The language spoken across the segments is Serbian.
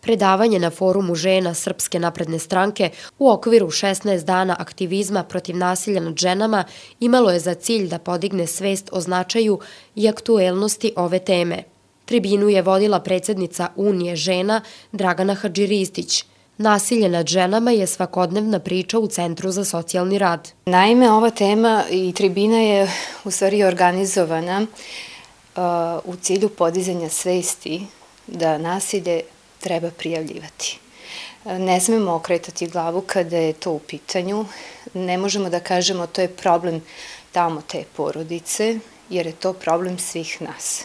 Predavanje na forumu žena Srpske napredne stranke u okviru 16 dana aktivizma protiv nasilja nad ženama imalo je za cilj da podigne svest o značaju i aktuelnosti ove teme. Tribinu je vodila predsednica Unije žena Dragana Hadžiristić. Nasilje nad ženama je svakodnevna priča u Centru za socijalni rad. Naime, ova tema i tribina je u stvari organizovana uh, u cilju podizanja svesti da nasilje treba prijavljivati. Ne smemo okretati glavu kada je to u pitanju. Ne možemo da kažemo to je problem tamo te porodice, jer je to problem svih nas.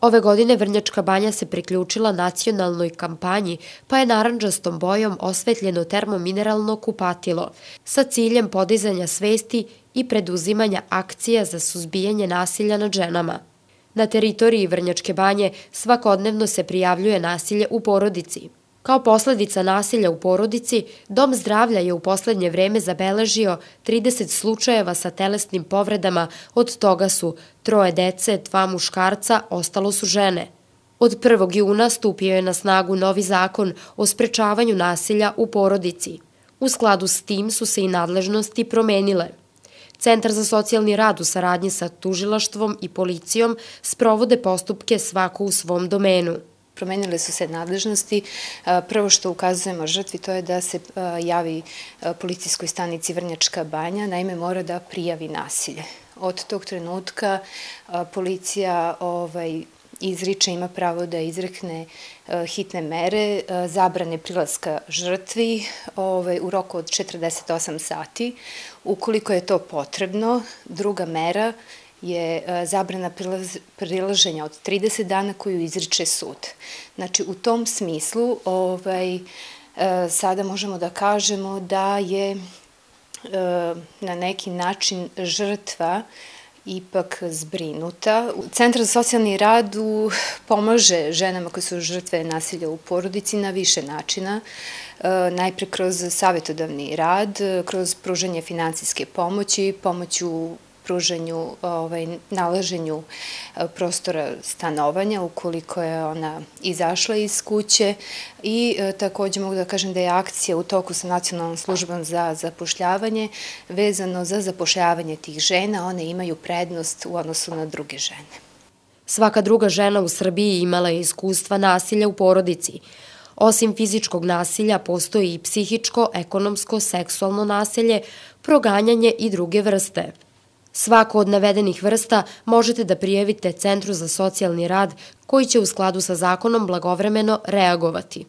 Ove godine Vrnjačka banja se priključila nacionalnoj kampanji, pa je naranđastom bojom osvetljeno termomineralno kupatilo, sa ciljem podizanja svesti i preduzimanja akcija za suzbijanje nasilja nad ženama. Na teritoriji Vrnjačke banje svakodnevno se prijavljuje nasilje u porodici. Kao posledica nasilja u porodici, Dom zdravlja je u poslednje vreme zabeležio 30 slučajeva sa telesnim povredama, od toga su troje dece, dva muškarca, ostalo su žene. Od 1. juna stupio je na snagu novi zakon o sprečavanju nasilja u porodici. U skladu s tim su se i nadležnosti promenile – Centar za socijalni rad u saradnji sa tužilaštvom i policijom sprovode postupke svako u svom domenu. Promenile su se nadležnosti. Prvo što ukazujemo žrtvi to je da se javi policijskoj stanici Vrnjačka banja, naime mora da prijavi nasilje. Od tog trenutka policija ovaj, izriče ima pravo da izrekne e, hitne mere, e, zabrane prilaska žrtvi ovaj, u roku od 48 sati. Ukoliko je to potrebno, druga mera je e, zabrana prilaženja od 30 dana koju izriče sud. Znači, u tom smislu ovaj, sada možemo da kažemo da je na neki način žrtva ipak zbrinuta. Centar za socijalni rad pomaže ženama koje su žrtve nasilja u porodici na više načina. E, najpre kroz savjetodavni rad, kroz pružanje financijske pomoći, pomoć u pruženju, ovaj, nalaženju e, prostora stanovanja ukoliko je ona izašla iz kuće i e, takođe mogu da kažem da je akcija u toku sa nacionalnom službom za zapošljavanje vezano za zapošljavanje tih žena, one imaju prednost u odnosu na druge žene. Svaka druga žena u Srbiji imala je iskustva nasilja u porodici. Osim fizičkog nasilja, postoji i psihičko, ekonomsko, seksualno nasilje, proganjanje i druge vrste. Svako od navedenih vrsta možete da prijavite Centru za socijalni rad koji će u skladu sa zakonom blagovremeno reagovati.